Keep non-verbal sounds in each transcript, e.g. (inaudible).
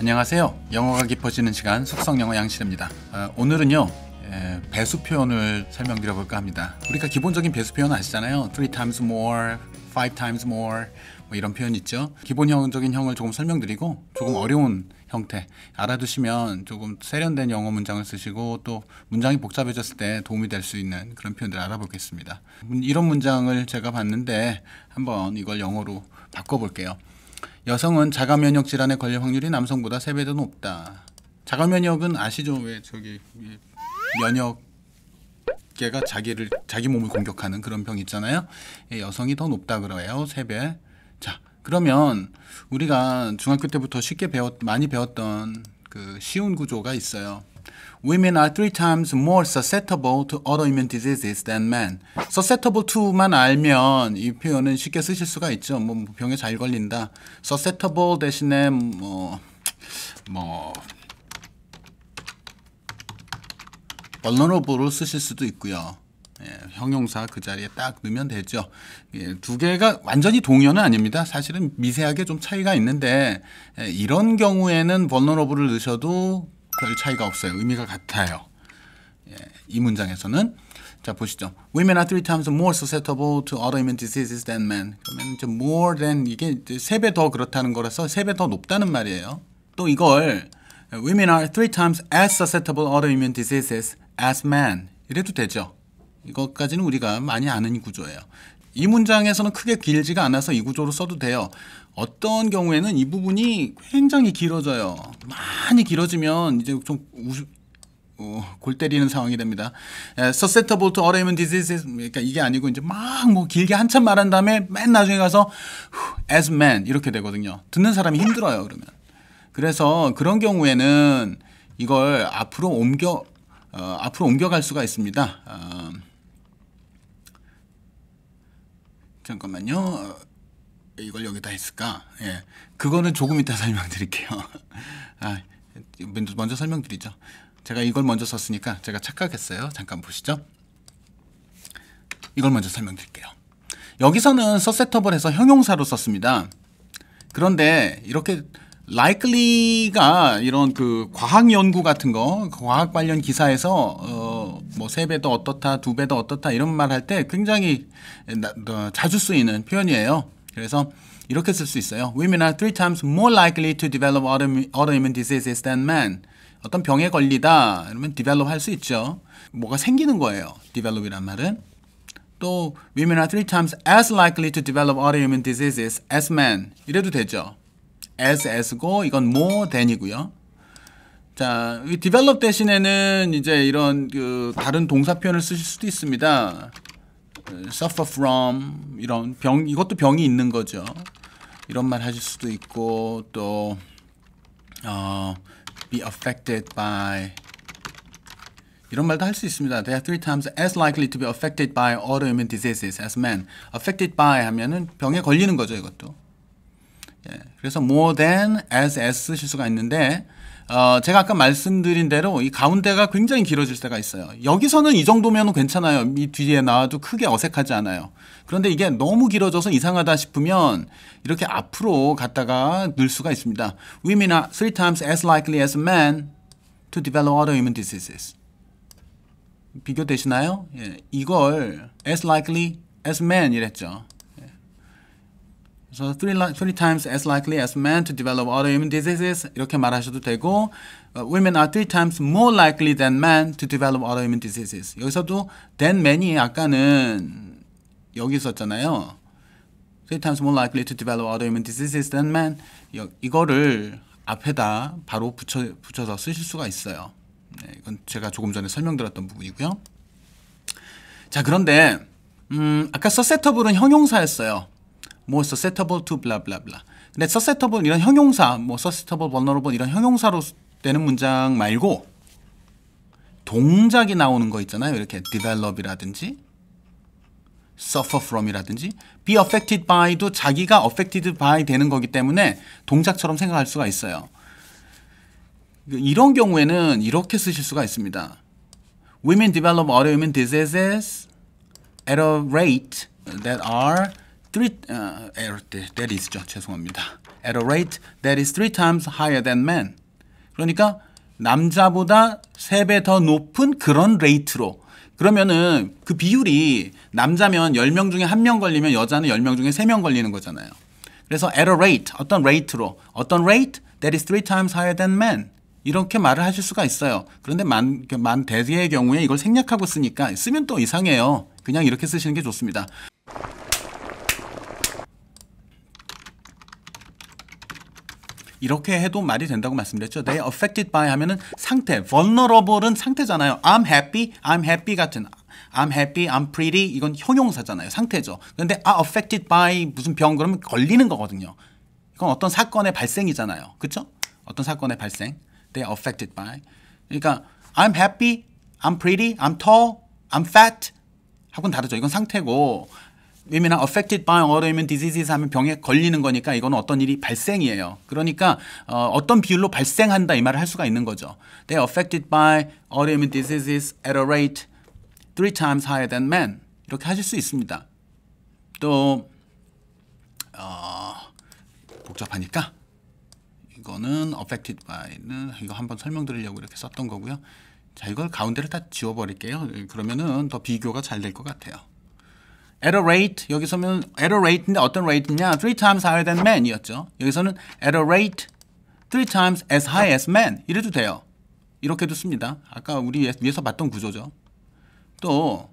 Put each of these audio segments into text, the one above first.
안녕하세요. 영어가 깊어지는 시간 속성 영어 양실입니다. 어, 오늘은요 에, 예, 배수 표현을 설명드려볼까 합니다. 우리가 기본적인 배수 표현 아시잖아요. three times more, five times more 뭐 이런 표현 있죠. 기본형적인 형을 조금 설명드리고 조금 어려운 형태 알아두시면 조금 세련된 영어 문장을 쓰시고 또 문장이 복잡해졌을 때 도움이 될 수 있는 그런 표현들 알아보겠습니다. 음, 이런 문장을 제가 봤는데 한번 이걸 영어로 바꿔볼게요. 여성은 자가 면역 질환에 걸릴 확률이 남성보다 세 배 더 높다. 자가 면역은 아시죠? 왜 저기 면역계가 자기를 자기 몸을 공격하는 그런 병 있잖아요. 예, 여성이 더 높다 그래요. 세 배. 자, 그러면 우리가 중학교 때부터 쉽게 배웠 많이 배웠던 그 쉬운 구조가 있어요. women are three times more susceptible to autoimmune diseases than men. susceptible to만 알면 이 표현은 쉽게 쓰실 수가 있죠. 뭐 병에 잘 걸린다. susceptible 대신에 뭐 뭐 vulnerable로 쓰실 수도 있고요. 예, 형용사 그 자리에 딱 넣으면 되죠. 예, 두 개가 완전히 동요는 아닙니다. 사실은 미세하게 좀 차이가 있는데 예, 이런 경우에는 번너러블을 넣으셔도 별 차이가 없어요. 의미가 같아요. 예, 이 문장에서는 자 보시죠. Women are three times more susceptible to autoimmune diseases than men. 그러면 이제 more than 이게 세 배 더 그렇다는 거라서 세 배 더 높다는 말이에요. 또 이걸 Women are three times as susceptible autoimmune diseases as men. 이래도 되죠. 이것까지는 우리가 많이 아는 구조예요. 이 문장에서는 크게 길지가 않아서 이 구조로 써도 돼요. 어떤 경우에는 이 부분이 굉장히 길어져요. 많이 길어지면 이제 좀 우스, 어, 골 때리는 상황이 됩니다. 서세터볼 트 어레이먼 디지스 그러니까 이게 아니고 이제 막 뭐 길게 한참 말한 다음에 맨 나중에 가서 as man 이렇게 되거든요. 듣는 사람이 힘들어요 그러면. 그래서 그런 경우에는 이걸 앞으로 옮겨 어, 앞으로 옮겨갈 수가 있습니다. 어, 잠깐만요. 이걸 여기다 했을까? 예. 그거는 조금 이따 (laughs) 설명드릴게요. 아, 먼저 설명드리죠. 제가 이걸 먼저 썼으니까 제가 착각했어요. 잠깐 보시죠. 이걸 먼저 설명드릴게요. 여기서는 서셋업을 해서 형용사로 썼습니다. 그런데 이렇게 likely가 이런 그 과학 연구 같은 거 과학 관련 기사에서 어뭐세배더 어떻다 두배더 어떻다 이런 말 할 때 굉장히 나, 나, 어, 자주 쓰이는 표현이에요. 그래서 이렇게 쓸 수 있어요. Women are three times more likely to develop autoimmune diseases than men. 어떤 병에 걸리다 이러면 develop 할 수 있죠. 뭐가 생기는 거예요. develop이란 말은. 또 women are three times as likely to develop autoimmune diseases as men. 이래도 되죠. as as고 이건 more than이고요. 자, 이 develop 대신에는 이제 이런 그 다른 동사 표현을 쓰실 수도 있습니다. suffer from 이런 병 이것도 병이 있는 거죠. 이런 말 하실 수도 있고 또 어, be affected by 이런 말도 할 수 있습니다. They are three times as likely to be affected by autoimmune diseases as men. affected by 하면은 병에 걸리는 거죠, 이것도. 예, 그래서 more than as as 쓸 수가 있는데 어, 제가 아까 말씀드린 대로 이 가운데가 굉장히 길어질 때가 있어요. 여기서는 이 정도면 괜찮아요. 이 뒤에 나와도 크게 어색하지 않아요. 그런데 이게 너무 길어져서 이상하다 싶으면 이렇게 앞으로 갔다가 늘 수가 있습니다. Women are three times as likely as men to develop autoimmune diseases. 비교되시나요? 예, 이걸 as likely as men 이랬죠. 그래서 three, three times as likely as men to develop autoimmune diseases 이렇게 말하셔도 되고 women are three times more likely than men to develop autoimmune diseases 여기서도 than men이 아까는 여기 있었잖아요 three times more likely to develop autoimmune diseases than men 이거를 앞에다 바로 붙여, 붙여서 쓰실 수가 있어요 네, 이건 제가 조금 전에 설명드렸던 부분이고요 자 그런데 음, 아까 서셋터블은 형용사였어요 뭐 susceptible to blah blah blah. 근데 susceptible 이런 형용사, 뭐 susceptible, vulnerable 이런 형용사로 되는 문장 말고 동작이 나오는 거 있잖아요. 이렇게 develop이라든지 suffer from이라든지 be affected by도 자기가 affected by 되는 거기 때문에 동작처럼 생각할 수가 있어요. 이런 경우에는 이렇게 쓰실 수가 있습니다. Women develop autoimmune diseases at a rate that are three 어, that is죠. 죄송합니다. At a rate that is three times higher than men. 그러니까 남자보다 세 배 더 높은 그런 레이트로 그러면은 그 비율이 남자면 10명 중에 1명 걸리면 여자는 10명 중에 3명 걸리는 거잖아요. 그래서 at a rate 어떤 레이트로 어떤 rate that is three times higher than men 이렇게 말을 하실 수가 있어요. 그런데 만, 만대세의 경우에 이걸 생략하고 쓰니까 쓰면 또 이상해요. 그냥 이렇게 쓰시는 게 좋습니다. 이렇게 해도 말이 된다고 말씀드렸죠. They affected by 하면은 상태. vulnerable은 상태잖아요. I'm happy, I'm happy 같은 I'm happy, I'm pretty 이건 형용사잖아요. 상태죠. 그런데 are affected by 무슨 병 그러면 걸리는 거거든요. 이건 어떤 사건의 발생이잖아요. 그렇죠? 어떤 사건의 발생. They affected by. 그러니까 I'm happy, I'm pretty, I'm tall, I'm fat 하고는 다르죠. 이건 상태고 이미나 affected by a u t o i n diseases 하면 병에 걸리는 거니까 이건 어떤 일이 발생이에요. 그러니까 어, 떤 비율로 발생한다 이 말을 할 수가 있는 거죠. They affected by autoimmune diseases at a rate three times higher than men. 이렇게 하실 수 있습니다. 또 어, 복잡하니까 이거는 affected by는 이거 한번 설명드리려고 이렇게 썼던 거고요. 자 이걸 가운데를 다 지워버릴게요. 그러면은 더 비교가 잘 될 것 같아요. at a rate 여기서는 at a rate인데 어떤 rate냐? three times higher than man이었죠. 여기서는 at a rate three times as high as man 이래도 돼요. 이렇게도 씁니다. 아까 우리 위에서 봤던 구조죠. 또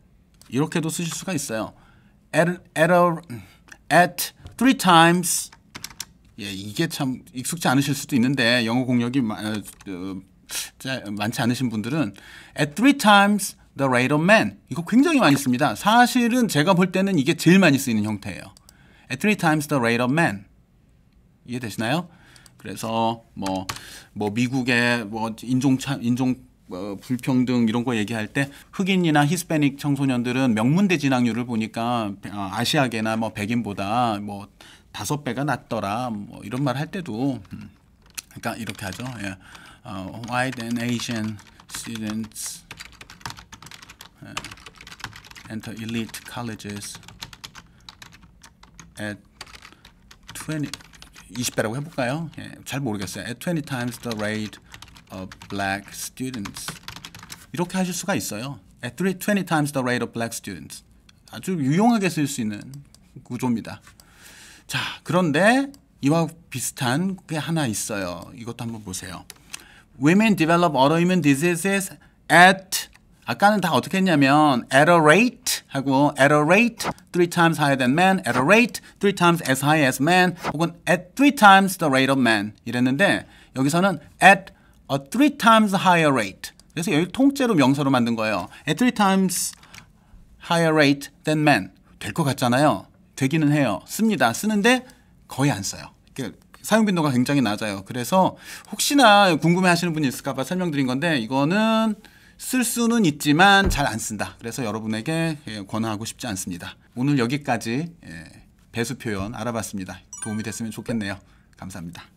이렇게도 쓰실 수가 있어요. at at a, at three times 예, 이게 참 익숙지 않으실 수도 있는데 영어 공력이 많지 않으신 분들은 at three times The Rate of Man 이거 굉장히 많이 씁니다. 사실은 제가 볼 때는 이게 제일 많이 쓰이는 형태예요. At three times the rate of man 이해되시나요? 그래서 뭐뭐 뭐 미국의 뭐 인종 차, 인종 어, 불평등 이런 거 얘기할 때 흑인이나 히스패닉 청소년들은 명문대 진학률을 보니까 어, 아시아계나 뭐 백인보다 뭐 다섯 배가 낮더라 뭐 이런 말 할 때도 음, 그러니까 이렇게 하죠. 예. Uh, white a n Asian students enter elite colleges at 20 20배라고 해볼까요? 예, 잘 모르겠어요. At 20 times the rate of black students 이렇게 하실 수가 있어요. At 20 times the rate of black students 아주 유용하게 쓸 수 있는 구조입니다. 자, 그런데 이와 비슷한 게 하나 있어요. 이것도 한번 보세요. Women develop autoimmune diseases at 아까는 다 어떻게 했냐면 at a rate 하고 at a rate three times higher than man, at a rate three times as high as man 혹은 at three times the rate of man 이랬는데 여기서는 at a three times higher rate 그래서 여기 통째로 명사로 만든 거예요. at three times higher rate than man 될 것 같잖아요. 되기는 해요. 씁니다. 쓰는데 거의 안 써요. 사용 빈도가 굉장히 낮아요. 그래서 혹시나 궁금해 하시는 분이 있을까봐 설명드린 건데 이거는 쓸 수는 있지만 잘 안 쓴다. 그래서 여러분에게 예, 권하고 싶지 않습니다. 오늘 여기까지 예, 배수 표현 알아봤습니다. 도움이 됐으면 좋겠네요. 감사합니다.